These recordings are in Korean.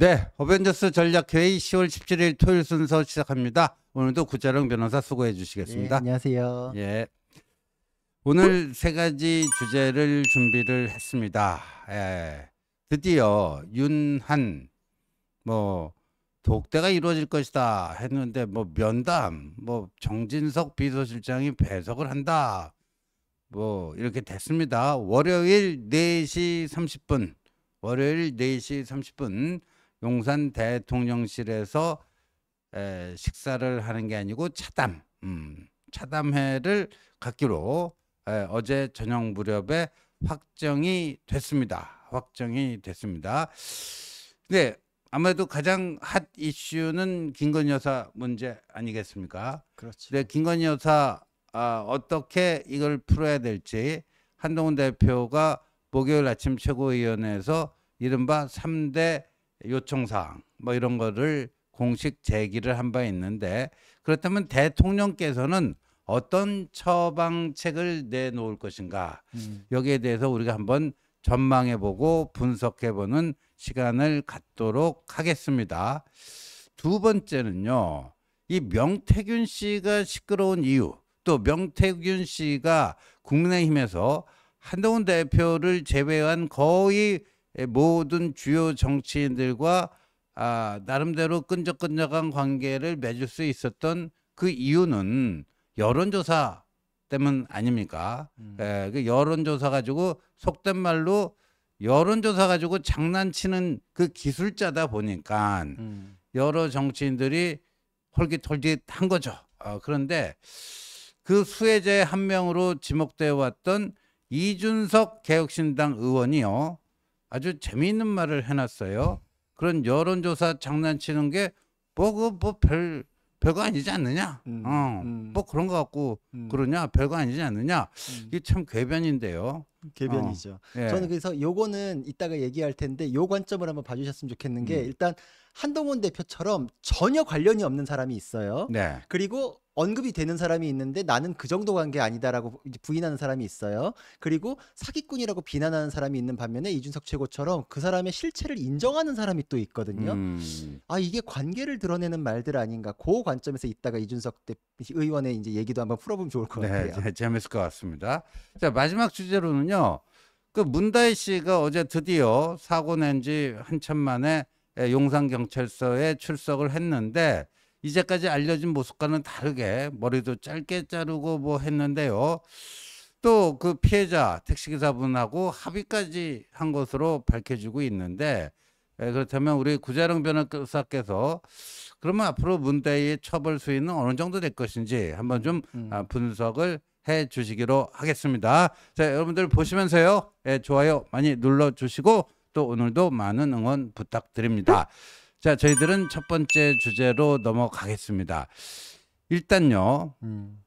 네, 어벤져스 전략 회의 10월 17일 토요일 순서 시작합니다. 오늘도 구자룡 변호사 수고해 주시겠습니다. 예, 안녕하세요. 예. 오늘 세 가지 주제를 준비를 했습니다. 예. 드디어 윤한 뭐 독대가 이루어질 것이다 했는데 뭐 면담 뭐 정진석 비서실장이 배석을 한다 뭐 이렇게 됐습니다. 월요일 4시 30분 월요일 4시 30분 용산 대통령실에서 에, 식사를 하는 게 아니고 차담 음, 차담회를 갖기로 에, 어제 저녁 무렵에 확정이 됐습니다. 확정이 됐습니다. 네, 아무래도 가장 핫 이슈는 김건희 여사 문제 아니겠습니까? 그렇죠. 네, 김건희 여사 아, 어떻게 이걸 풀어야 될지 한동훈 대표가 목요일 아침 최고위원회에서 이른바 삼대 요청사항 뭐 이런 거를 공식 제기를 한 바 있는데 그렇다면 대통령께서는 어떤 처방책을 내놓을 것인가 음. 여기에 대해서 우리가 한번 전망해보고 분석해보는 시간을 갖도록 하겠습니다. 두 번째는요, 이 명태균 씨가 시끄러운 이유, 또 명태균 씨가 국민의힘에서 한동훈 대표를 제외한 거의 예, 모든 주요 정치인들과 아, 나름대로 끈적끈적한 관계를 맺을 수 있었던 그 이유는 여론조사 때문 아닙니까? 음. 에, 예, 그 여론조사 가지고 속된 말로 여론조사 가지고 장난치는 그 기술자다 보니까 음. 여러 정치인들이 홀깃홀깃한 거죠. 어, 그런데 그 수혜자의 한 명으로 지목되어 왔던 이준석 개혁신당 의원이요. 아주 재미있는 말을 해놨어요. 그런 여론조사 장난치는 게뭐그뭐별 별거 아니지 않느냐. 음, 어, 음. 뭐 그런 것같고 음. 그러냐 별거 아니지 않느냐. 음. 이게 참 궤변인데요. 궤변이죠. 어, 예. 저는 그래서 요거는 이따가 얘기할 텐데 요 관점을 한번 봐주셨으면 좋겠는 게 음. 일단 한동훈 대표처럼 전혀 관련이 없는 사람이 있어요. 네. 그리고 언급이 되는 사람이 있는데 나는 그 정도 관계 아니다라고 부인하는 사람이 있어요. 그리고 사기꾼이라고 비난하는 사람이 있는 반면에 이준석 최고처럼 그 사람의 실체를 인정하는 사람이 또 있거든요. 음. 아 이게 관계를 드러내는 말들 아닌가. 그 관점에서 있다가 이준석 대 의원의 이제 얘기도 한번 풀어보면 좋을 것 네, 같아요. 네, 재밌을 것 같습니다. 자 마지막 주제로는요. 그 문다희 씨가 어제 드디어 사고 낸 지 한참 만에 예, 용산경찰서에 출석을 했는데 이제까지 알려진 모습과는 다르게 머리도 짧게 자르고 뭐 했는데요. 또 그 피해자 택시기사분하고 합의까지 한 것으로 밝혀지고 있는데 예, 그렇다면 우리 구자룡 변호사께서 그러면 앞으로 문대의 처벌 수위는 어느 정도 될 것인지 한번 좀 음. 아, 분석을 해 주시기로 하겠습니다. 자, 여러분들 보시면서요. 예, 좋아요 많이 눌러 주시고 또 오늘도 많은 응원 부탁드립니다. 자, 저희들은 첫 번째 주제로 넘어가겠습니다. 일단요. 음.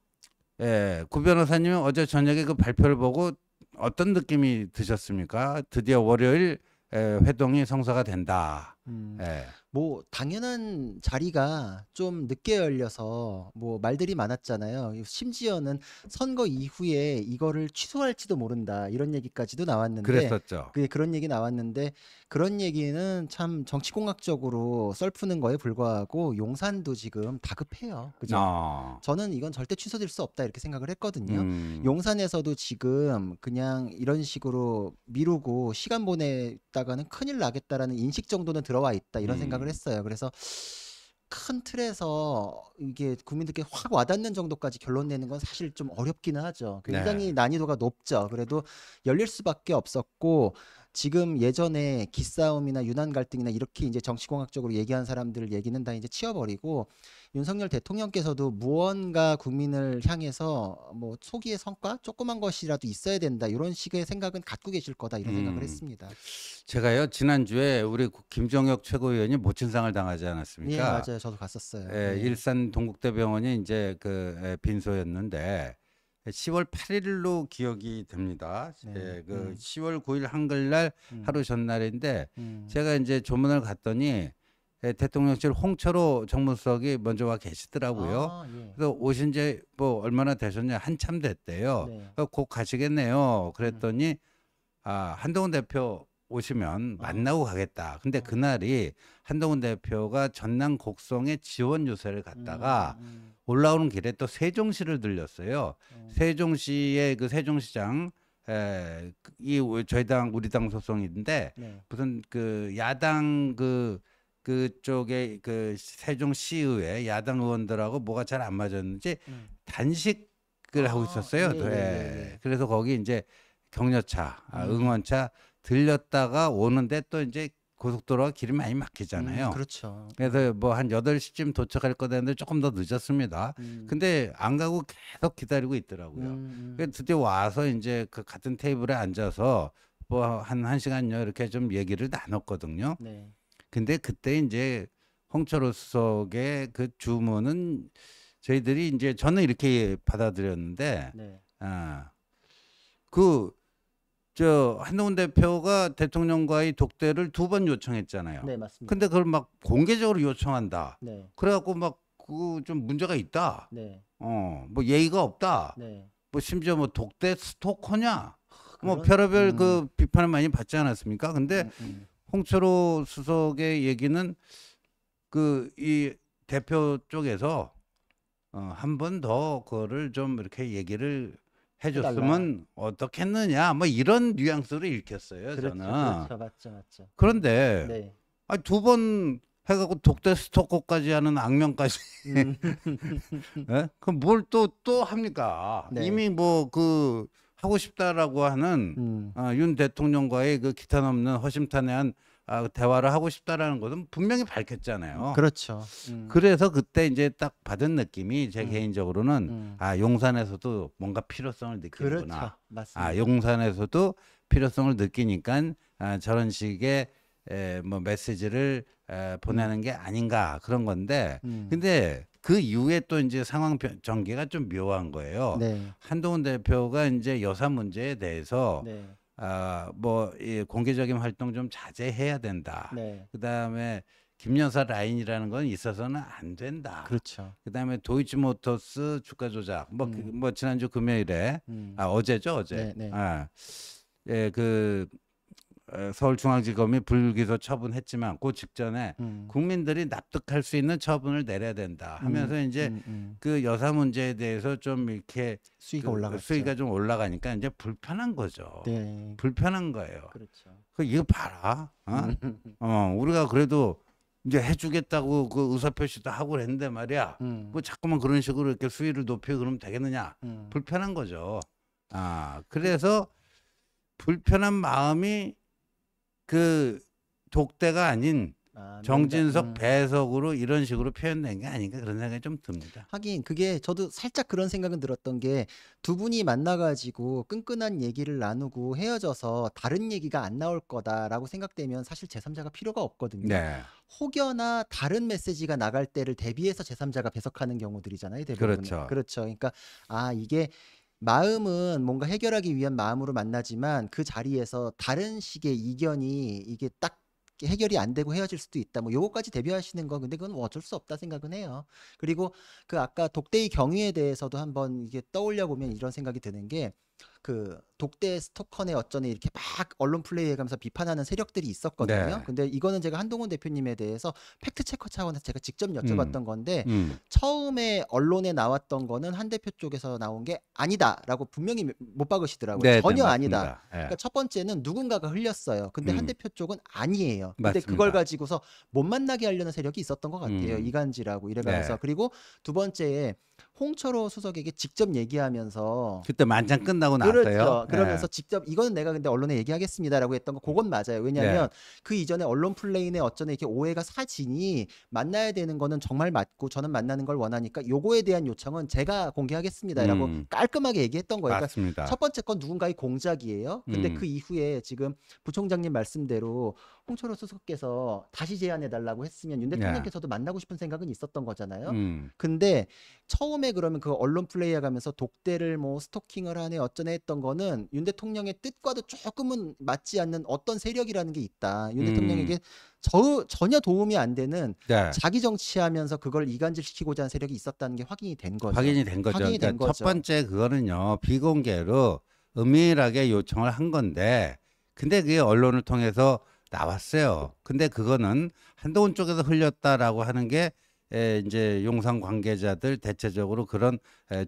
예, 구 변호사님은 어제 저녁에 그 발표를 보고 어떤 느낌이 드셨습니까? 드디어 월요일 예, 회동이 성사가 된다. 음, 예. 뭐 당연한 자리가 좀 늦게 열려서 뭐 말들이 많았잖아요. 심지어는 선거 이후에 이거를 취소할지도 모른다 이런 얘기까지도 나왔는데 그랬었죠. 그 그런 얘기 나왔는데 그런 얘기는 참 정치공학적으로 썰푸는 거에 불과하고 용산도 지금 다급해요. 그죠? 아. 저는 이건 절대 취소될 수 없다 이렇게 생각을 했거든요. 음. 용산에서도 지금 그냥 이런 식으로 미루고 시간 보내다가는 큰일 나겠다라는 인식 정도는 들 들어와 있다 이런 음. 생각을 했어요. 그래서 큰 틀에서 이게 국민들께 확 와닿는 정도까지 결론 내는 건 사실 좀 어렵기는 하죠. 굉장히 그 네. 난이도가 높죠. 그래도 열릴 수밖에 없었고 지금 예전에 기싸움이나 유난 갈등이나 이렇게 이제 정치공학적으로 얘기한 사람들 을 얘기는 다 이제 치워버리고 윤석열 대통령께서도 무언가 국민을 향해서 뭐 초기의 성과 조그만 것이라도 있어야 된다 이런 식의 생각은 갖고 계실 거다 이런 음. 생각을 했습니다. 제가요 지난 주에 우리 김정혁 최고위원이 모친상을 당하지 않았습니까? 예 맞아요 저도 갔었어요. 예, 예. 일산 동국대병원이 이제 그 예, 빈소였는데 10월 8일로 기억이 됩니다. 네. 예, 그 음. 10월 9일 한글날 음. 하루 전날인데 음. 제가 이제 조문을 갔더니 예, 대통령실 홍철호 정무수석이 먼저 와 계시더라고요. 아, 예. 그래서 오신 지뭐 얼마나 되셨냐 한참 됐대요. 네. 곧 가시겠네요. 그랬더니 음. 아 한동훈 대표 오시면 아. 만나고 어. 가겠다. 근데 어. 그날이 한동훈 대표가 전남 곡성에 지원 유세를 갔다가 음, 음. 올라오는 길에 또 세종시를 들렸어요. 음. 세종시의 그 세종시장 에, 그 이 저희 당 우리 당 소송인데 네. 무슨 그 야당 그 그쪽에 그 세종시의회 야당 의원들하고 뭐가 잘 안 맞았는지 음. 단식을 아, 하고 있었어요. 예 예, 예, 예, 예, 그래서 거기 이제 격려차, 아, 음. 응원차 들렸다가 오는데 또 이제 고속도로가 길이 많이 막히잖아요. 음, 그렇죠. 그래서 뭐 한 여덟 시쯤 도착할 거다 했는데 조금 더 늦었습니다. 음. 근데 안 가고 계속 기다리고 있더라고요. 음. 음. 그래서 드디어 와서 이제 그 같은 테이블에 앉아서 뭐 한 한시간여 이렇게 좀 얘기를 나눴거든요. 네. 근데 그때 이제 홍철호 수석의 그 주문은 저희들이 이제 저는 이렇게 받아들였는데 네. 아, 그 저 한동훈 대표가 대통령과의 독대를 두 번 요청했잖아요. 네, 맞습니다. 근데 그걸 막 공개적으로 요청한다. 네. 그래갖고 막 그 좀 문제가 있다. 네. 어뭐 예의가 없다. 네. 뭐 심지어 뭐 독대 스토커냐. 뭐 별의별 음. 그 비판을 많이 받지 않았습니까? 근데 음, 음. 홍철호 수석의 얘기는 그 이 대표 쪽에서 어, 한번 더 그거를 좀 이렇게 얘기를 해줬으면 어떻겠느냐 뭐 이런 뉘앙스로 읽혔어요 그렇죠, 저는 그렇죠 맞죠 맞죠 그런데 네. 아, 두번 해갖고 독대 스토커까지 하는 악명까지 음. 네? 그럼 뭘 또또 또 합니까 네. 이미 뭐그 하고 싶다라고 하는 음. 어, 윤 대통령과의 그 기탄 없는 허심탄회한 아, 그 대화를 하고 싶다라는 것은 분명히 밝혔잖아요. 음, 그렇죠. 음. 그래서 그때 이제 딱 받은 느낌이 제 음. 개인적으로는 음. 아 용산에서도 뭔가 필요성을 느끼는구나. 그렇죠. 맞습니다. 아 용산에서도 필요성을 느끼니까 아, 저런 식의 에, 뭐 메시지를 에, 보내는 음. 게 아닌가 그런 건데 음. 근데 그 이후에 또 이제 상황 변, 전개가 좀 묘한 거예요. 네. 한동훈 대표가 이제 여사 문제에 대해서 네. 아뭐 예, 공개적인 활동 좀 자제해야 된다. 네. 그다음에 김여사 라인이라는 건 있어서는 안 된다. 그렇죠. 그다음에 도이치모터스 주가 조작. 뭐뭐 그, 음. 그, 뭐 지난주 금요일에 음. 아 어제죠 어제. 네, 네. 아 예, 그 어, 서울중앙지검이 불기소 처분했지만 그 직전에 음. 국민들이 납득할 수 있는 처분을 내려야 된다 음. 하면서 음. 이제 음, 음. 그 여사 문제에 대해서 좀 이렇게 수위가 그, 올라가 수위가 좀 올라가니까 이제 불편한 거죠. 네. 불편한 거예요. 그렇죠. 그 이거 봐라. 어? 음. 어 우리가 그래도 이제 해주겠다고 그 의사표시도 하고 그랬는데 말이야. 음. 뭐 자꾸만 그런 식으로 이렇게 수위를 높여 그러면 되겠느냐. 음. 불편한 거죠. 아, 그 그래서 불편한 마음이 그 독대가 아닌 아, 정진석 음. 배석으로 이런 식으로 표현된 게 아닌가 그런 생각이 좀 듭니다. 하긴 그게 저도 살짝 그런 생각은 들었던 게 두 분이 만나가지고 끈끈한 얘기를 나누고 헤어져서 다른 얘기가 안 나올 거다라고 생각되면 사실 제3자가 필요가 없거든요. 네. 혹여나 다른 메시지가 나갈 때를 대비해서 제3자가 배석하는 경우들이잖아요. 대부분. 그렇죠. 그렇죠. 그러니까 아 이게 마음은 뭔가 해결하기 위한 마음으로 만나지만 그 자리에서 다른 식의 이견이 이게 딱 해결이 안 되고 헤어질 수도 있다. 뭐 요거까지 대비하시는 거 근데 그건 뭐 어쩔 수 없다 생각은 해요. 그리고 그 아까 독대의 경위에 대해서도 한번 이게 떠올려 보면 이런 생각이 드는 게그 독대 스토커네 어쩌네 이렇게 막 언론 플레이해가면서 비판하는 세력들이 있었거든요. 네. 근데 이거는 제가 한동훈 대표님에 대해서 팩트 체커 차원에서 제가 직접 여쭤봤던 음. 건데 음. 처음에 언론에 나왔던 거는 한 대표 쪽에서 나온 게 아니다라고 분명히 못 박으시더라고요. 네, 네 전혀 네, 아니다. 예. 그러니까 첫 번째는 누군가가 흘렸어요. 근데 음. 한 대표 쪽은 아니에요. 근데 맞습니다. 그걸 가지고서 못 만나게 하려는 세력이 있었던 것 같아요. 음. 이간지라고 이래가면서 네. 그리고 두 번째에 홍철호 수석에게 직접 얘기하면서 그때 만장 끝나고 나서 그렇죠. 그렇죠. 갔어요. 네. 그러면서 네. 직접 이거는 내가 근데 언론에 얘기하겠습니다라고 했던 거 그건 맞아요. 왜냐하면 네. 그 이전에 언론 플레인에 어쩌네 이렇게 오해가 사진이 만나야 되는 거는 정말 맞고 저는 만나는 걸 원하니까 요거에 대한 요청은 제가 공개하겠습니다라고 음. 깔끔하게 얘기했던 거예요. 그러니까 맞습니다. 첫 번째 건 누군가의 공작이에요. 근데 음. 그 이후에 지금 부총장님 말씀대로 홍철호 수석께서 다시 제안해달라고 했으면 윤 예. 대통령께서도 만나고 싶은 생각은 있었던 거잖아요. 음. 근데 처음에 그러면 그 언론 플레이어 가면서 독대를 뭐 스토킹을 하네 어쩌네 했던 거는 윤 대통령의 뜻과도 조금은 맞지 않는 어떤 세력이라는 게 있다. 윤 음. 대통령에게 음. 저, 전혀 도움이 안 되는 네. 자기 정치하면서 그걸 이간질시키고자 한 세력이 있었다는 게 확인이 된 거죠. 확인이 된 거죠. 확인이 그러니까 된 거죠. 첫 번째 그거는요 비공개로 은밀하게 요청을 한 건데 근데 그게 언론을 통해서 나왔어요. 근데 그거는 한동훈 쪽에서 흘렸다라고 하는 게 이제 용산 관계자들 대체적으로 그런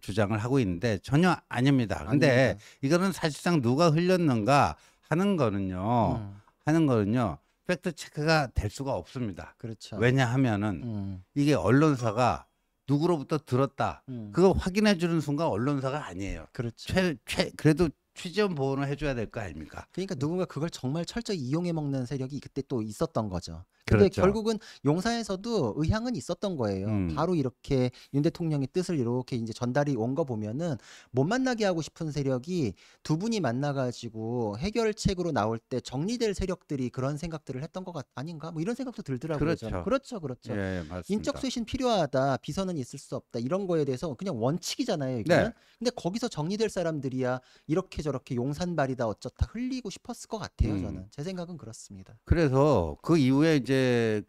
주장을 하고 있는데 전혀 아닙니다. 근데 아닙니다. 이거는 사실상 누가 흘렸는가 하는 거는요. 음. 하는 거는요. 팩트 체크가 될 수가 없습니다. 그렇죠. 왜냐하면은 음. 이게 언론사가 누구로부터 들었다. 음. 그거 확인해 주는 순간 언론사가 아니에요. 그렇죠. 최, 최, 그래도 취재원 보호는 해줘야 될 거 아닙니까? 그러니까 누군가 그걸 정말 철저히 이용해 먹는 세력이 그때 또 있었던 거죠. 근데 그렇죠. 결국은 용사에서도 의향은 있었던 거예요. 음. 바로 이렇게 윤 대통령의 뜻을 이렇게 이제 전달이 온 거 보면은 못 만나게 하고 싶은 세력이 두 분이 만나가지고 해결책으로 나올 때 정리될 세력들이 그런 생각들을 했던 것 같, 아닌가? 뭐 이런 생각도 들더라고요. 그렇죠, 저는. 그렇죠, 그렇죠. 그렇죠. 예, 예 인적 쇄신 필요하다, 비선은 있을 수 없다 이런 거에 대해서 그냥 원칙이잖아요. 이거 네. 근데 거기서 정리될 사람들이야 이렇게 저렇게 용산발이다 어쩌다 흘리고 싶었을 것 같아요. 음. 저는 제 생각은 그렇습니다. 그래서 그 이후에 이제 이제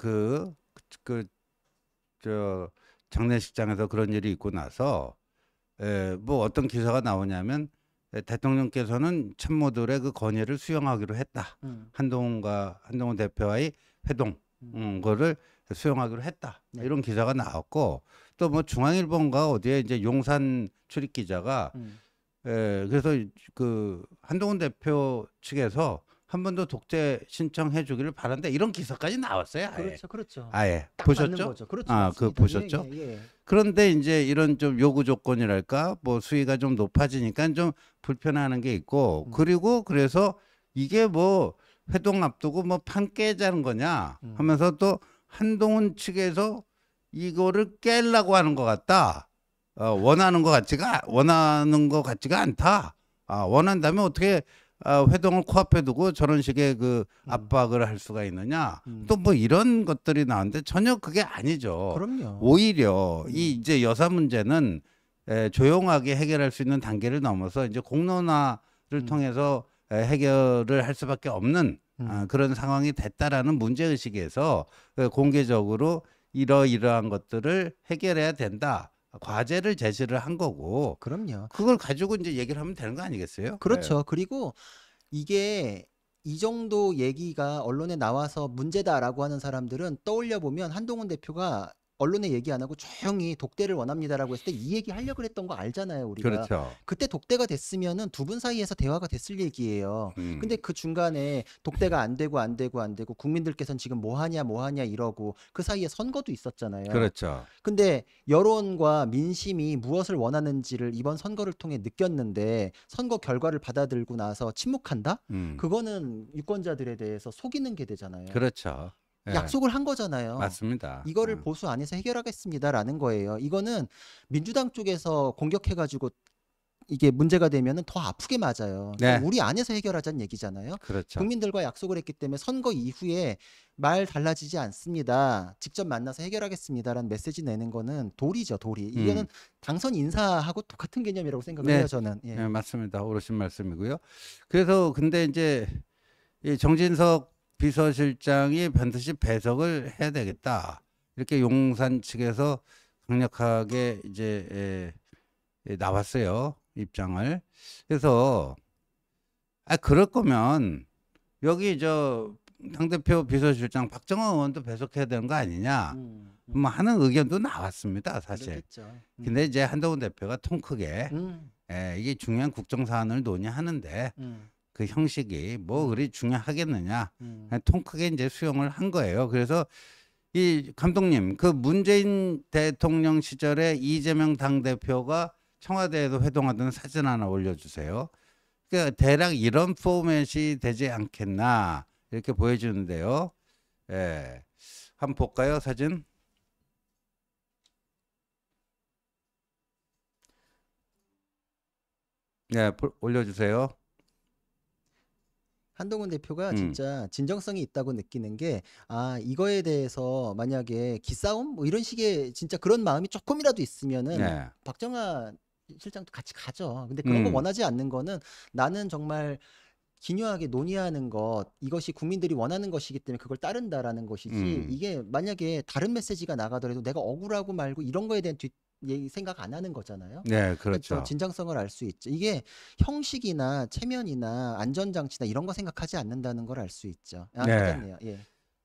그그저 장례식장에서 그런 일이 있고 나서 에뭐 예, 어떤 기사가 나오냐면 예, 대통령께서는 참모들의 그 건의를 수용하기로 했다. 음. 한동훈과 한동훈 대표와의 회동 음. 음, 거를 수용하기로 했다. 네. 이런 기사가 나왔고 또 뭐 중앙일보인가 어디에 이제 용산 출입 기자가 음. 에, 예, 그래서 그 한동훈 대표 측에서 한번더 독재 신청해 주기를 바란다 이런 기사까지 나왔어요. 아예. 그렇죠, 그렇죠. 아예 보셨죠? 그렇죠. 아, 그 보셨죠? 예, 예, 예. 그런데 이제 이런 좀 요구 조건이랄까 뭐 수위가 좀 높아지니까 좀 불편하는 게 있고 음. 그리고 그래서 이게 뭐 회동 앞두고 뭐 판 깨자는 거냐 음. 하면서 또 한동훈 측에서 이거를 깰라고 하는 것 같다. 어, 원하는 것 같지가 원하는 것 같지가 않다. 아, 원한다면 어떻게 아, 회동을 코앞에 두고 저런 식의 그 음. 압박을 할 수가 있느냐 음. 또뭐 이런 것들이 나왔는데 전혀 그게 아니죠. 그럼요. 오히려 이 음. 이제 여사 문제는 에, 조용하게 해결할 수 있는 단계를 넘어서 이제 공론화를 음. 통해서 에, 해결을 할 수밖에 없는 아, 음. 아, 그런 상황이 됐다라는 문제 의식에서 공개적으로 이러이러한 것들을 해결해야 된다. 과제를 제시를 한 거고 그럼요. 그걸 가지고 이제 얘기를 하면 되는 거 아니겠어요? 그렇죠. 네. 그리고 이게 이 정도 얘기가 언론에 나와서 문제다라고 하는 사람들은 떠올려 보면 한동훈 대표가 언론에 얘기 안 하고 조용히 독대를 원합니다라고 했을 때 이 얘기 하려고 했던 거 알잖아요 우리가 그렇죠. 그때 독대가 됐으면은 두분 사이에서 대화가 됐을 얘기예요 음. 근데 그 중간에 독대가 안 되고 안 되고 안 되고 국민들께서는 지금 뭐 하냐 뭐 하냐 이러고 그 사이에 선거도 있었잖아요 그렇죠 근데 여론과 민심이 무엇을 원하는지를 이번 선거를 통해 느꼈는데 선거 결과를 받아들고 나서 침묵한다 음. 그거는 유권자들에 대해서 속이는 게 되잖아요 그렇죠 네. 약속을 한 거잖아요. 맞습니다. 이거를 네. 보수 안에서 해결하겠습니다라는 거예요. 이거는 민주당 쪽에서 공격해가지고 이게 문제가 되면 더 아프게 맞아요. 그러니까 네. 우리 안에서 해결하자는 얘기잖아요. 그렇죠. 국민들과 약속을 했기 때문에 선거 이후에 말 달라지지 않습니다. 직접 만나서 해결하겠습니다라는 메시지 내는 거는 도리죠, 도리. 음. 이거는 당선 인사하고 똑같은 개념이라고 생각을 네. 해요, 저는. 예. 네, 맞습니다. 오르신 말씀이고요. 그래서 근데 이제 이 정진석 비서실장이 반드시 배석을 해야 되겠다. 이렇게 용산 측에서 강력하게 이제 에, 에, 나왔어요. 입장을. 그래서 아 그럴 거면 여기 저 당대표 비서실장 박정호 의원도 배석해야 되는 거 아니냐. 음, 음. 뭐 하는 의견도 나왔습니다. 사실. 그렇겠죠. 음. 근데 이제 한동훈 대표가 통 크게 음. 에, 이게 중요한 국정 사안을 논의하는데 음. 그 형식이 뭐 음. 그리 중요하겠느냐. 음. 통 크게 이제 수용을 한 거예요. 그래서 이 감독님 그 문재인 대통령 시절에 이재명 당 대표가 청와대에도 회동하던 사진 하나 올려주세요. 그니까 대략 이런 포맷이 되지 않겠나 이렇게 보여주는데요. 예, 한번 볼까요 사진? 네, 올려주세요. 한동훈 대표가 음. 진짜 진정성이 있다고 느끼는 게 아 이거에 대해서 만약에 기싸움 뭐 이런 식의 진짜 그런 마음이 조금이라도 있으면은 네. 박정아 실장도 같이 가죠. 근데 그런 음. 거 원하지 않는 거는 나는 정말 기묘하게 논의하는 것 이것이 국민들이 원하는 것이기 때문에 그걸 따른다라는 것이지 음. 이게 만약에 다른 메시지가 나가더라도 내가 억울하고 말고 이런 거에 대한 뒤 예, 생각 안 하는 거잖아요. 네, 그렇죠. 진정성을 알 수 있죠. 이게 형식이나 체면이나 안전장치나 이런 거 생각하지 않는다는 걸 알 수 있죠. 아, 네. 괜찮네요. 예.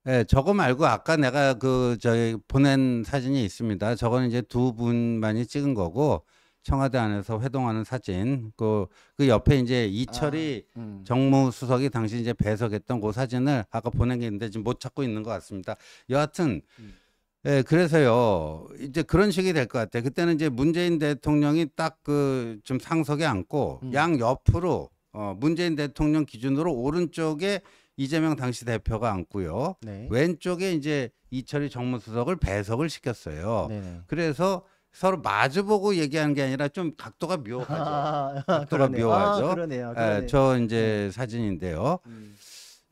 네, 저거 말고 아까 내가 그 저희 보낸 사진이 있습니다. 저거는 이제 두 분만이 찍은 거고 청와대 안에서 회동하는 사진 그, 그 옆에 이제 이철이 아, 음. 정무수석이 당시 이제 배석했던 그 사진을 아까 보낸 게 있는데 지금 못 찾고 있는 것 같습니다. 여하튼 음. 예, 그래서요 이제 그런 식이 될 것 같아요. 그때는 이제 문재인 대통령이 딱그좀 상석에 앉고 음. 양 옆으로 어, 문재인 대통령 기준으로 오른쪽에 이재명 당시 대표가 앉고요. 네. 왼쪽에 이제 이철이 정무수석을 배석을 시켰어요. 네 그래서 서로 마주보고 얘기하는 게 아니라 좀 각도가 묘하죠. 아, 각도가 그러네 아, 묘하죠. 아, 그러네요. 예, 그러네요. 저 이제 네. 사진인데요. 음.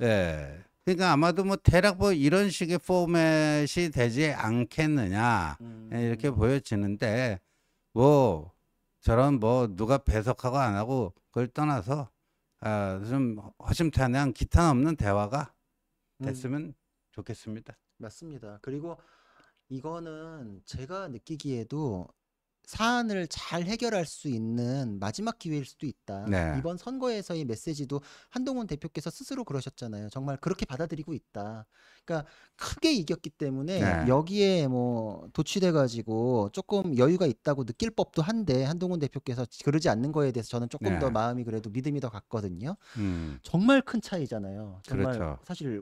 예. 그러니까 아마도 뭐 대략 뭐 이런 식의 포맷이 되지 않겠느냐 음. 예, 이렇게 음. 보여지는데 뭐 저런 뭐 누가 배석하고 안 하고 그걸 떠나서 아, 좀 허심탄회한 기탄 없는 대화가 됐으면 음. 좋겠습니다. 맞습니다. 그리고 이거는 제가 느끼기에도 사안을 잘 해결할 수 있는 마지막 기회일 수도 있다. 네. 이번 선거에서의 메시지도 한동훈 대표께서 스스로 그러셨잖아요. 정말 그렇게 받아들이고 있다. 그러니까 크게 이겼기 때문에 네. 여기에 뭐 도취돼 가지고 조금 여유가 있다고 느낄 법도 한데 한동훈 대표께서 그러지 않는 거에 대해서 저는 조금 네. 더 마음이 그래도 믿음이 더 갔거든요. 음. 정말 큰 차이잖아요. 정말 그렇죠. 사실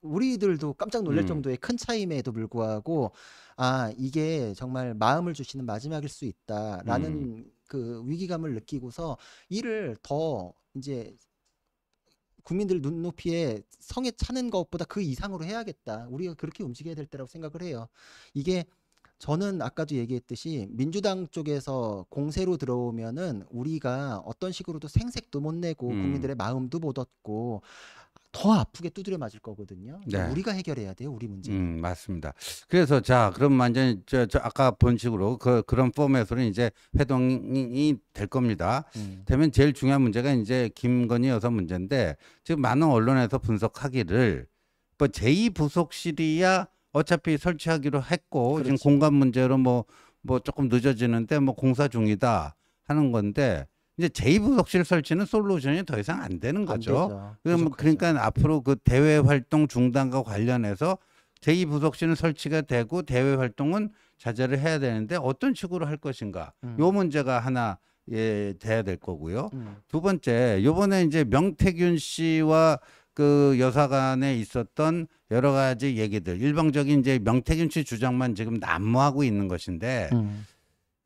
우리들도 깜짝 놀랄 음. 정도의 큰차임에도 불구하고 아 이게 정말 마음을 주시는 마지막일 수 있다라는 음. 그 위기감을 느끼고서 이를 더 이제 국민들 눈높이에 성에 차는 것보다 그 이상으로 해야겠다. 우리가 그렇게 움직여야 될 때라고 생각을 해요. 이게 저는 아까도 얘기했듯이 민주당 쪽에서 공세로 들어오면은 우리가 어떤 식으로도 생색도 못 내고 음. 국민들의 마음도 못 얻고 더 아프게 두드려 맞을 거거든요. 그러니까 네. 우리가 해결해야 돼요, 우리 문제. 음, 맞습니다. 그래서 자, 그럼 완전히 저, 저 아까 본 식으로 그, 그런 포맷으로 이제 회동이 될 겁니다. 음. 되면 제일 중요한 문제가 이제 김건희 여사 문제인데 지금 많은 언론에서 분석하기를 뭐 제2 부속실이야 어차피 설치하기로 했고 그렇지. 지금 그렇죠. 공간 문제로 뭐뭐 뭐 조금 늦어지는데 뭐 공사 중이다 하는 건데 이제 제2부속실 설치는 솔루션이 더 이상 안 되는 거죠. 그럼 그러니까 앞으로 그 대외 활동 중단과 관련해서 제2부속실은 설치가 되고 대외 활동은 자제를 해야 되는데 어떤 식으로 할 것인가. 음. 요 문제가 하나 예, 돼야 될 거고요. 음. 두 번째, 요번에 이제 명태균 씨와 그 여사간에 있었던 여러 가지 얘기들 일방적인 이제 명태균 씨 주장만 지금 난무하고 있는 것인데 음.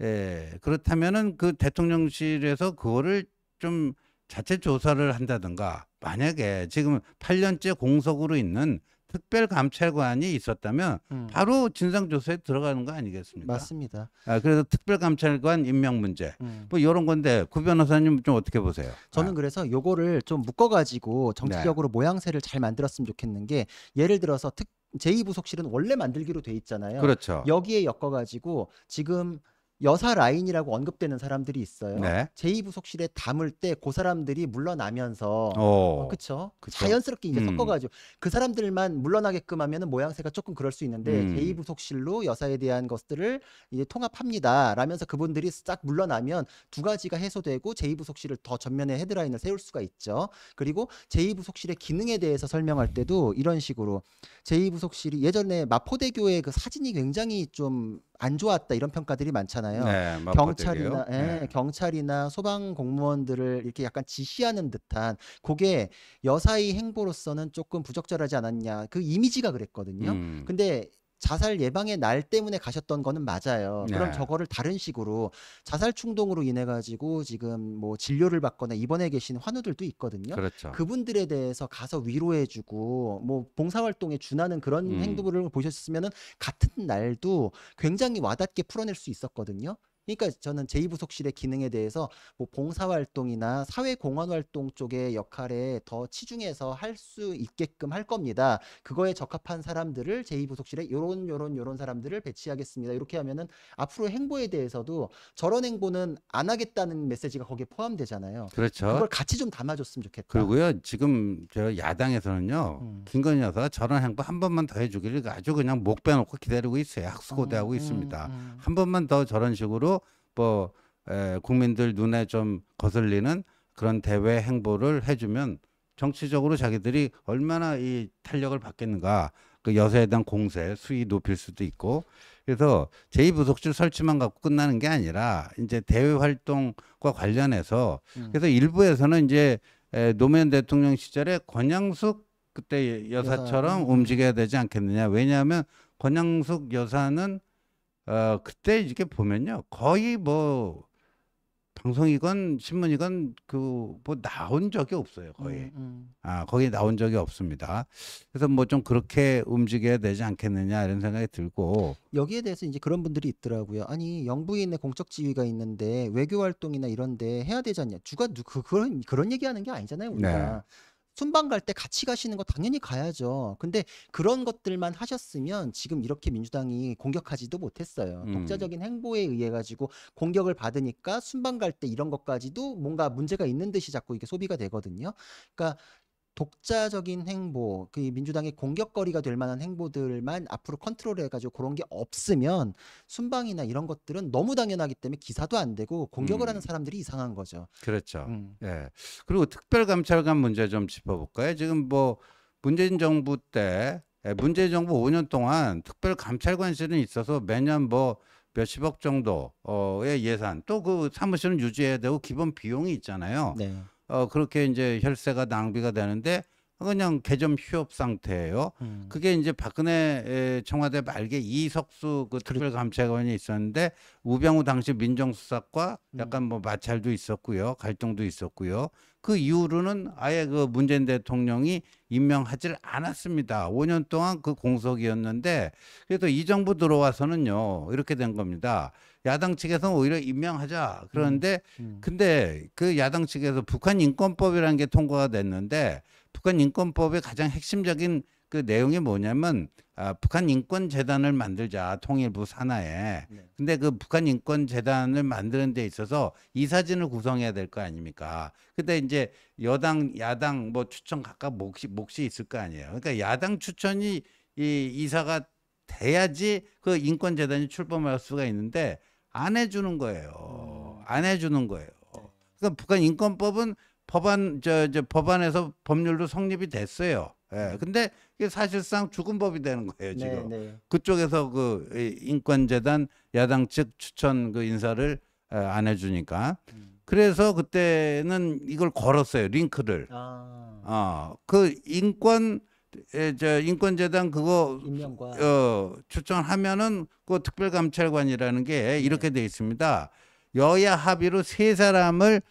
예, 그렇다면은 그 대통령실에서 그거를 좀 자체 조사를 한다든가 만약에 지금 8년째 공석으로 있는 특별감찰관이 있었다면 음. 바로 진상조사에 들어가는 거 아니겠습니까? 맞습니다. 아, 그래서 특별감찰관 임명 문제 음. 뭐 이런 건데 구 변호사님 좀 어떻게 보세요? 저는 아. 그래서 요거를 좀 묶어가지고 정치적으로 네. 모양새를 잘 만들었으면 좋겠는 게 예를 들어서 특 제2부속실은 원래 만들기로 돼 있잖아요. 그렇죠. 여기에 엮어가지고 지금 여사 라인이라고 언급되는 사람들이 있어요. 네. 제2부속실에 담을 때그 사람들이 물러나면서 어, 아, 그쵸? 그쵸? 자연스럽게 이제 음. 섞어가지고 그 사람들만 물러나게끔 하면 모양새가 조금 그럴 수 있는데 음. 제2부속실로 여사에 대한 것들을 이제 통합합니다. 라면서 그분들이 싹 물러나면 두 가지가 해소되고 제2부속실을 더 전면에 헤드라인을 세울 수가 있죠. 그리고 제2부속실의 기능에 대해서 설명할 때도 이런 식으로 제2부속실이 예전에 마포대교의 그 사진이 굉장히 좀 안 좋았다 이런 평가들이 많잖아요. 있잖아요. 네, 경찰이나 마 예, 네. 경찰이나 소방 공무원들을 이렇게 약간 지시하는 듯한 그게 여사의 행보로서는 조금 부적절하지 않았냐. 그 이미지가 그랬거든요. 음. 근데 자살 예방의 날 때문에 가셨던 거는 맞아요. 네. 그럼 저거를 다른 식으로 자살 충동으로 인해 가지고 지금 뭐 진료를 받거나 입원해 계신 환우들도 있거든요. 그렇죠. 그분들에 대해서 가서 위로해 주고 뭐 봉사 활동에 준하는 그런 음. 행동을 보셨으면은 같은 날도 굉장히 와닿게 풀어낼 수 있었거든요. 그러니까 저는 제2부속실의 기능에 대해서 뭐 봉사활동이나 사회공헌활동 쪽의 역할에 더 치중해서 할 수 있게끔 할 겁니다. 그거에 적합한 사람들을 제2부속실에 요런 요런 요런 사람들을 배치하겠습니다. 이렇게 하면은 앞으로 행보에 대해서도 저런 행보는 안 하겠다는 메시지가 거기에 포함되잖아요. 그렇죠. 그걸 같이 좀 담아줬으면 좋겠다. 그리고요 지금 저 야당에서는요 음. 김건희 여사 저런 행보 한 번만 더 해주기를 아주 그냥 목 빼놓고 기다리고 있어요. 약속고대하고 음, 있습니다. 음, 음, 한 번만 더 저런 식으로 뭐 에, 국민들 눈에 좀 거슬리는 그런 대외 행보를 해주면 정치적으로 자기들이 얼마나 이 탄력을 받겠는가 그 여세에 대한 공세 수위 높일 수도 있고 그래서 제2부속실 설치만 갖고 끝나는 게 아니라 이제 대외 활동과 관련해서 음. 그래서 일부에서는 이제 노무현 대통령 시절에 권양숙 그때 여사처럼 여사. 음. 움직여야 되지 않겠느냐 왜냐하면 권양숙 여사는 어, 그때 이렇게 보면요. 거의 뭐, 방송이건 신문이건 그 뭐 나온 적이 없어요 거의 음, 음. 아 거의 나온 적이 없습니다 그래서 뭐 좀 그렇게 움직여야 되지 않겠느냐 이런 생각이 들고 여기에 대해서 이제 그런 분들이 있더라고요 아니 영부인의 공적 지위가 있는데 외교 활동이나 이런데 해야 되지 않냐 주가 그, 그런 그런 얘기하는 게 아니잖아요 우리가 네. 순방 갈 때 같이 가시는 거 당연히 가야죠. 근데 그런 것들만 하셨으면 지금 이렇게 민주당이 공격하지도 못했어요. 음. 독자적인 행보에 의해 가지고 공격을 받으니까 순방 갈 때 이런 것까지도 뭔가 문제가 있는 듯이 자꾸 이게 소비가 되거든요. 그러니까 독자적인 행보, 그 민주당의 공격거리가 될 만한 행보들만 앞으로 컨트롤해가지고 그런 게 없으면 순방이나 이런 것들은 너무 당연하기 때문에 기사도 안 되고 공격을 음. 하는 사람들이 이상한 거죠. 그렇죠. 음. 예. 그리고 특별감찰관 문제 좀 짚어볼까요? 지금 뭐 문재인 정부 때 예, 문재인 정부 5년 동안 특별감찰관실은 있어서 매년 뭐 몇십억 정도의 예산 또 그 사무실은 유지해야 되고 기본 비용이 있잖아요. 네. 어, 그렇게 이제 혈세가 낭비가 되는데 그냥 개점 휴업 상태예요. 음. 그게 이제 박근혜 청와대 말기 이석수 그 특별감찰관이 그렇죠. 있었는데 우병우 당시 민정수석과 음. 약간 뭐 마찰도 있었고요, 갈등도 있었고요. 그 이후로는 아예 그 문재인 대통령이 임명하질 않았습니다. 5년 동안 그 공석이었는데 그래도 이 정부 들어와서는요 이렇게 된 겁니다. 야당 측에서는 오히려 임명하자. 그러는데 음, 음. 근데 그 야당 측에서 북한 인권법이라는 게 통과가 됐는데 북한 인권법의 가장 핵심적인 그 내용이 뭐냐면 아, 북한 인권 재단을 만들자 통일부 산하에 네. 근데 그 북한 인권 재단을 만드는 데 있어서 이사진을 구성해야 될 거 아닙니까 근데 이제 여당 야당 뭐 추천 각각 몫이 몫이 있을 거 아니에요 그러니까 야당 추천이 이 이사가 돼야지 그 인권 재단이 출범할 수가 있는데 안 해주는 거예요. 음. 안 해주는 거예요. 그러니까 북한 인권법은 법안 저, 저 법안에서 법률로 성립이 됐어요. 예. 음. 근데 이게 사실상 죽은법이 되는 거예요 네, 지금. 네, 네. 그쪽에서 그 인권재단 야당 측 추천 그 인사를 안 해주니까. 음. 그래서 그때는 이걸 걸었어요 링크를. 아. 어그 인권 예, 저 인권재단 그거 어, 추천하면은 그 특별감찰관이라는 게 네. 이렇게 돼 있습니다. 여야 합의로 세 사람을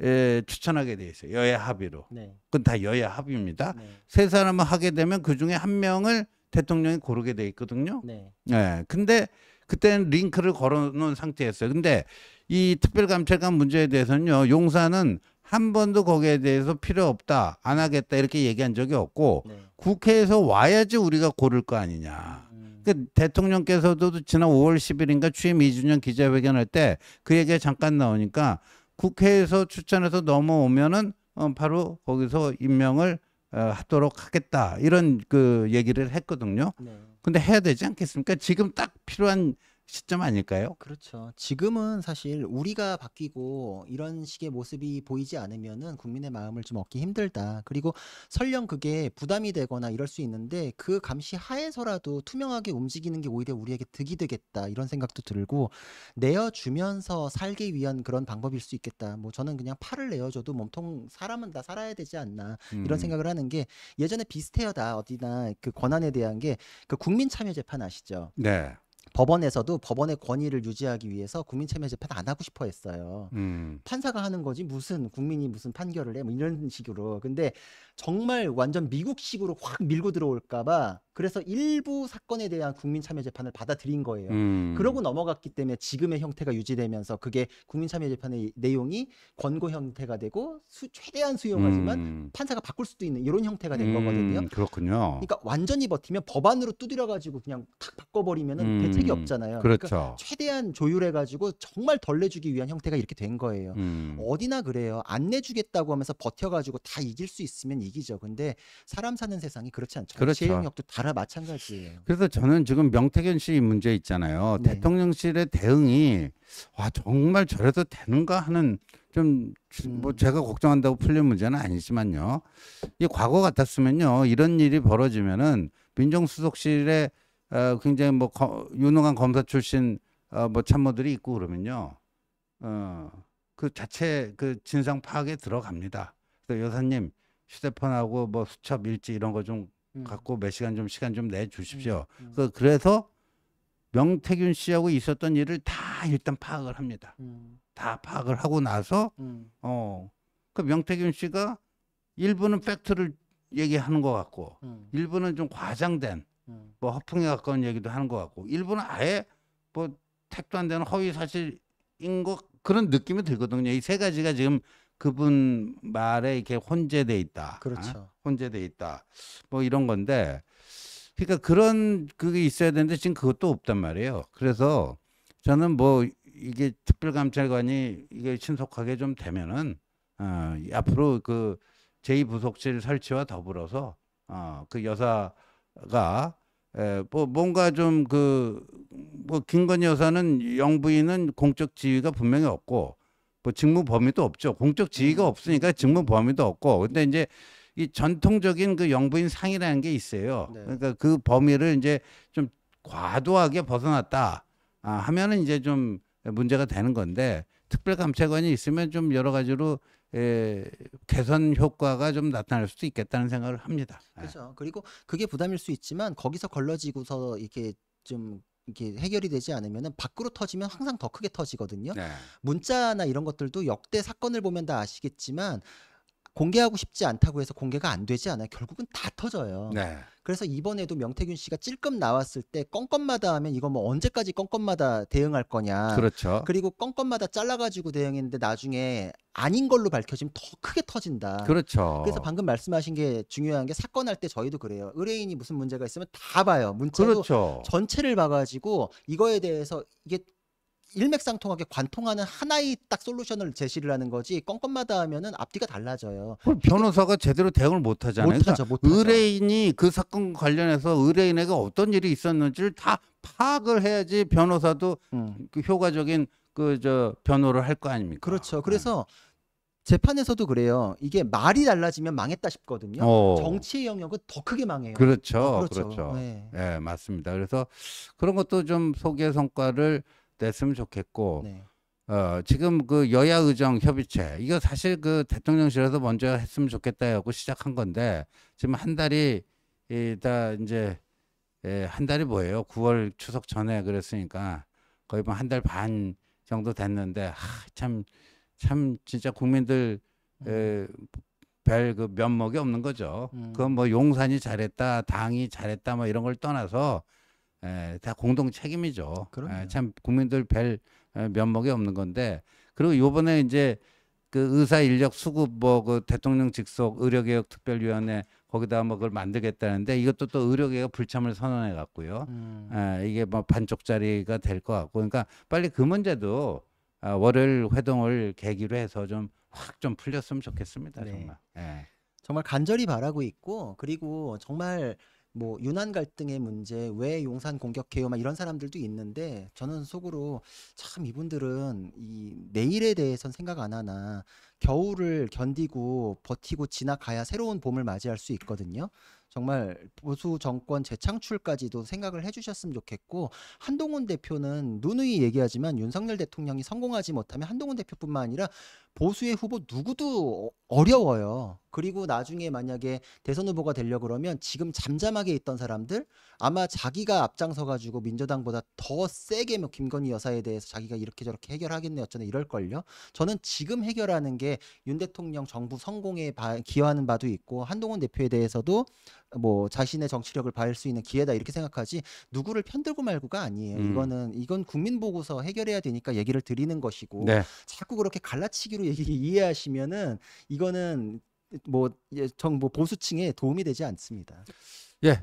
에, 예, 추천하게 돼 있어요. 여야 합의로. 네. 그건 다 여야 합의입니다. 네. 세 사람을 하게 되면 그 중에 한 명을 대통령이 고르게 돼 있거든요. 네. 예. 근데 그때는 링크를 걸어놓은 상태였어요. 근데 이 특별감찰관 문제에 대해서는요, 용사는 한 번도 거기에 대해서 필요 없다, 안 하겠다 이렇게 얘기한 적이 없고 네. 국회에서 와야지 우리가 고를 거 아니냐. 음. 그 대통령께서도 지난 5월 10일인가 취임 2주년 기자회견할 때 그 얘기가 잠깐 나오니까 국회에서 추천해서 넘어오면은 어, 바로 거기서 임명을 어, 하도록 하겠다 이런 그 얘기를 했거든요. 네. 근데 해야 되지 않겠습니까? 지금 딱 필요한 시점 아닐까요? 그렇죠. 지금은 사실 우리가 바뀌고 이런 식의 모습이 보이지 않으면은 국민의 마음을 좀 얻기 힘들다. 그리고 설령 그게 부담이 되거나 이럴 수 있는데 그 감시 하에서라도 투명하게 움직이는 게 오히려 우리에게 득이 되겠다. 이런 생각도 들고 내어주면서 살기 위한 그런 방법일 수 있겠다. 뭐 저는 그냥 팔을 내어줘도 몸통 사람은 다 살아야 되지 않나. 이런 음. 생각을 하는 게 예전에 비슷해요. 다 어디나 그 권한에 대한 게 그 국민참여 재판 아시죠? 네. 법원에서도 법원의 권위를 유지하기 위해서 국민 참여 재판 안 하고 싶어 했어요. 음. 판사가 하는 거지 무슨 국민이 무슨 판결을 해뭐 이런 식으로. 근데 정말 완전 미국식으로 확 밀고 들어올까봐 그래서 일부 사건에 대한 국민 참여 재판을 받아들인 거예요. 음. 그러고 넘어갔기 때문에 지금의 형태가 유지되면서 그게 국민 참여 재판의 내용이 권고 형태가 되고 수, 최대한 수용하지만 음. 판사가 바꿀 수도 있는 이런 형태가 된 음. 거거든요. 그렇군요. 그러니까 완전히 버티면 법안으로 두드려 가지고 그냥 탁 바꿔 버리면은 음, 대책이 없잖아요. 그러니까 그렇죠. 그러니까 최대한 조율해 가지고 정말 덜 내주기 위한 형태가 이렇게 된 거예요. 음. 어디나 그래요. 안 내주겠다고 하면서 버텨 가지고 다 이길 수 있으면 이기죠. 근데 사람 사는 세상이 그렇지 않죠. 그렇죠. 시행력도 다 마찬가지예요. 그래서 저는 지금 명태균 씨 문제 있잖아요. 네. 대통령실의 대응이 와 정말 저래도 되는가 하는 좀뭐 음. 제가 걱정한다고 풀린 문제는 아니지만요. 이 과거 같았으면요 이런 일이 벌어지면은 민정수석실에 어, 굉장히 뭐 거, 유능한 검사 출신 어, 뭐 참모들이 있고 그러면요. 어, 그 자체 그 진상 파악에 들어갑니다. 그래서 여사님 휴대폰하고 뭐 수첩 일지 이런 거좀 음. 갖고 몇 시간 좀 시간 좀 내 주십시오. 음. 음. 그 그래서 명태균 씨하고 있었던 일을 다 일단 파악을 합니다. 다 파악을 하고 나서 어 그 명태균 씨가 일부는 팩트를 얘기하는 것 같고 음. 일부는 좀 과장된 음. 뭐 허풍에 가까운 얘기도 하는 것 같고 일부는 아예 뭐 택도 안 되는 허위 사실인 것 그런 느낌이 들거든요. 이 세 가지가 지금 그분 말에 이렇게 혼재돼 있다. 아? 그렇죠. 어? 혼재돼 있다. 뭐 이런 건데 그러니까 그런 그게 있어야 되는데 지금 그것도 없단 말이에요. 그래서 저는 뭐 이게 특별감찰관이 이게 신속하게 좀 되면은 어, 앞으로 그제이부속실 설치와 더불어서 어, 그 여사가 에, 뭐 뭔가 좀 그뭐김건 여사는 영부인은 공적 지위가 분명히 없고 그 직무 범위도 없죠. 공적 지위가 음. 없으니까 직무 범위도 없고. 근데 이제 이 전통적인 그 영부인 상이라는 게 있어요. 네. 그러니까 그 범위를 이제 좀 과도하게 벗어났다 아, 하면은 이제 좀 문제가 되는 건데 특별감찰관이 있으면 좀 여러 가지로 에, 개선 효과가 좀 나타날 수도 있겠다는 생각을 합니다. 그렇죠. 그리고 그게 부담일 수 있지만 거기서 걸러지고서 이렇게 좀 이게 해결이 되지 않으면은 밖으로 터지면 항상 더 크게 터지거든요. 네. 문자나 이런 것들도 역대 사건을 보면 다 아시겠지만 공개하고 싶지 않다고 해서 공개가 안 되지 않아요. 결국은 다 터져요. 네. 그래서 이번에도 명태균 씨가 찔끔 나왔을 때 껌껌마다 하면 이거 뭐 언제까지 껌껌마다 대응할 거냐. 그렇죠. 그리고 껌껌마다 잘라가지고 대응했는데 나중에 아닌 걸로 밝혀지면 더 크게 터진다. 그렇죠. 그래서 방금 말씀하신 게 중요한 게 사건 할때 저희도 그래요. 의뢰인이 무슨 문제가 있으면 다 봐요. 문자도 그렇죠. 전체를 봐가지고 이거에 대해서 이게 일맥상통하게 관통하는 하나의 딱 솔루션을 제시를 하는 거지 껌껌마다 하면은 앞뒤가 달라져요. 그 변호사가 제대로 대응을 못 하잖아요. 못하죠, 그러니까 의뢰인이 그 사건 관련해서 의뢰인에게 어떤 일이 있었는지를 다 파악을 해야지 변호사도 음. 그 효과적인 그 저 변호를 할 거 아닙니까? 그렇죠. 네. 그래서 네. 재판에서도 그래요. 이게 말이 달라지면 망했다 싶거든요. 오. 어. 정치의 영역은 더 크게 망해요. 그렇죠. 어, 그렇죠. 그렇죠. 네. 네, 맞습니다. 그래서 그런 것도 좀 소개 성과를 됐으면 좋겠고 네. 어, 지금 그 여야 의정 협의체 이거 사실 그 대통령실에서 먼저 했으면 좋겠다 하고 시작한 건데 지금 한 달이 이다 이제 예, 한 달이 뭐예요? 9월 추석 전에 그랬으니까 거의 뭐 한 달 반 정도 됐는데 참참 참 진짜 국민들 음. 예, 별그 면목이 없는 거죠. 음. 그건 뭐 용산이 잘했다, 당이 잘했다 뭐 이런 걸 떠나서 에, 예, 다 공동 책임이죠. 에, 예, 참 국민들 별 어, 면목이 없는 건데 그리고 요번에 이제 그 의사 인력 수급 뭐 그 대통령 직속 의료개혁 특별위원회 거기다 뭐 그걸 만들겠다는데 이것도 또 의료계가 불참을 선언해 갖고요. 음. 아, 이게 뭐 반쪽짜리가 될 것 같고 그러니까 빨리 그 문제도 아, 월요일 회동을 계기로 해서 좀 확 좀 풀렸으면 좋겠습니다. 네. 정말. 예. 정말 간절히 바라고 있고 그리고 정말 뭐 유난 갈등의 문제 왜 용산 공격해요 막 이런 사람들도 있는데 저는 속으로 참 이분들은 이 내일에 대해선 생각 안 하나 겨울을 견디고 버티고 지나가야 새로운 봄을 맞이할 수 있거든요 정말 보수 정권 재창출까지도 생각을 해주셨으면 좋겠고 한동훈 대표는 누누이 얘기하지만 윤석열 대통령이 성공하지 못하면 한동훈 대표뿐만 아니라 보수의 후보 누구도 어려워요. 그리고 나중에 만약에 대선 후보가 되려 그러면 지금 잠잠하게 있던 사람들 아마 자기가 앞장서 가지고 민주당보다 더 세게 뭐 김건희 여사에 대해서 자기가 이렇게 저렇게 해결하겠네 어쩌네 이럴걸요. 저는 지금 해결하는 게 윤 대통령 정부 성공에 기여하는 바도 있고 한동훈 대표에 대해서도 뭐 자신의 정치력을 발휘할수 있는 기회다 이렇게 생각하지 누구를 편들고 말고가 아니에요. 음. 이거는 이건 국민 보고서 해결해야 되니까 얘기를 드리는 것이고 네. 자꾸 그렇게 갈라치기로 얘기 이해하시면은 이거는 뭐 예, 정뭐 보수층에 도움이 되지 않습니다. 예.